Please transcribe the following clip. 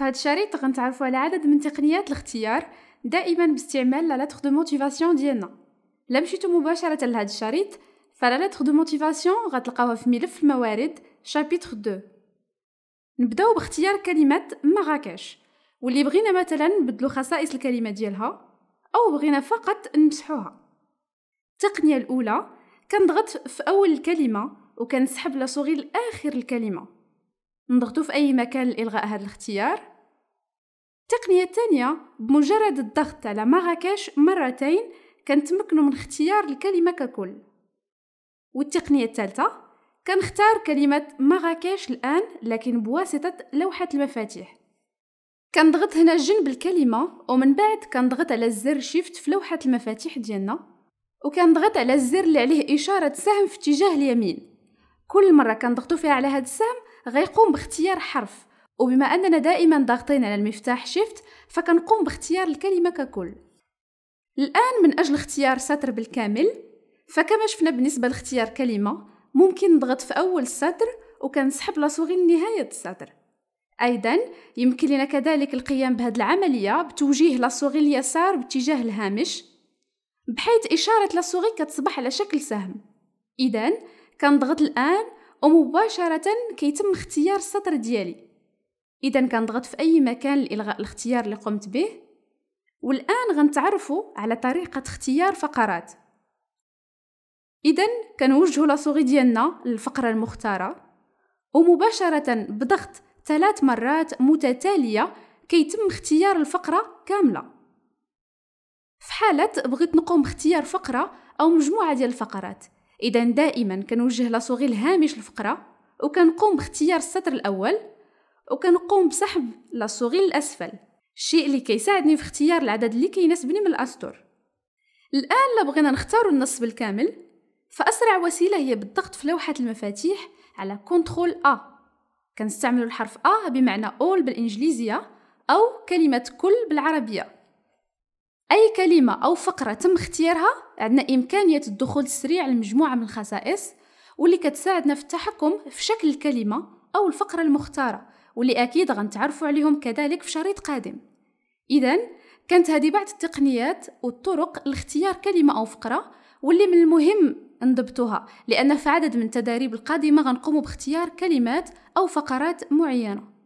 في هذا الشريط غنتعرفوا على عدد من تقنيات الاختيار دائما باستعمال لا لاتر دو موتيفاسيون ديالنا لمشيتو مشيتو مباشره لهذا الشريط فلا لاتر دو موتيفاسيون غتلقاوها في ملف الموارد شابيتر 2 نبداو باختيار كلمه مراكش واللي بغينا مثلا نبدلو خصائص الكلمه ديالها او بغينا فقط نمسحوها التقنيه الاولى كنضغط في اول الكلمه وكنسحب لصغير لاخر الكلمه نضغطو في اي مكان لالغاء هذا الاختيار التقنية الثانية بمجرد الضغط على مراكش مرتين كانت من اختيار الكلمة ككل والتقنية الثالثة كنختار كلمة مراكش الآن لكن بواسطة لوحة المفاتيح كنضغط هنا جنب الكلمة ومن بعد كنضغط على الزر شيفت في لوحة المفاتيح ديالنا وكنضغط على الزر اللي عليه إشارة سهم في اتجاه اليمين كل مرة كنضغطو فيها على هاد السهم غيقوم باختيار حرف وبما أننا دائما ضاغطين على المفتاح شيفت فكنقوم باختيار الكلمة ككل الآن من أجل اختيار سطر بالكامل فكما شفنا بالنسبة لاختيار كلمة ممكن نضغط في أول السطر وكنسحب لصوغي لنهاية السطر أيضا يمكن لنا كذلك القيام بهذه العملية بتوجيه لصوغي اليسار باتجاه الهامش بحيث إشارة لصوغي كتصبح على شكل سهم إذا كنضغط الآن ومباشرة كيتم اختيار السطر ديالي اذا كنضغط في اي مكان لالغاء الاختيار اللي قمت به والان غنتعرفوا على طريقه اختيار فقرات اذا كنوجهوا لاسوغي ديالنا للفقره المختاره ومباشره بضغط ثلاث مرات متتاليه كيتم اختيار الفقره كامله في حالة بغيت نقوم باختيار فقرة أو مجموعة ديال الفقرات إذا دائما كنوجه لاسوغي الهامش الفقرة وكنقوم باختيار السطر الأول وكنقوم بسحب لاصوغي للأسفل الشيء اللي كيساعدني في اختيار العدد اللي كيناسبني من الأسطر الآن لبغينا بغينا نختار النص بالكامل فأسرع وسيلة هي بالضغط في لوحة المفاتيح على كنترول أ كنستعمل الحرف أ بمعنى اول بالإنجليزية أو كلمة كل بالعربية أي كلمة أو فقرة تم اختيارها عندنا إمكانية الدخول السريع لمجموعة من الخصائص واللي كتساعدنا في التحكم في شكل الكلمة أو الفقرة المختارة واللي أكيد غنتعرفوا عليهم كذلك في شريط قادم إذا كانت هذه بعض التقنيات والطرق لاختيار كلمة أو فقرة واللي من المهم نضبطوها لأن في عدد من التداريب القادمة غنقوم باختيار كلمات أو فقرات معينة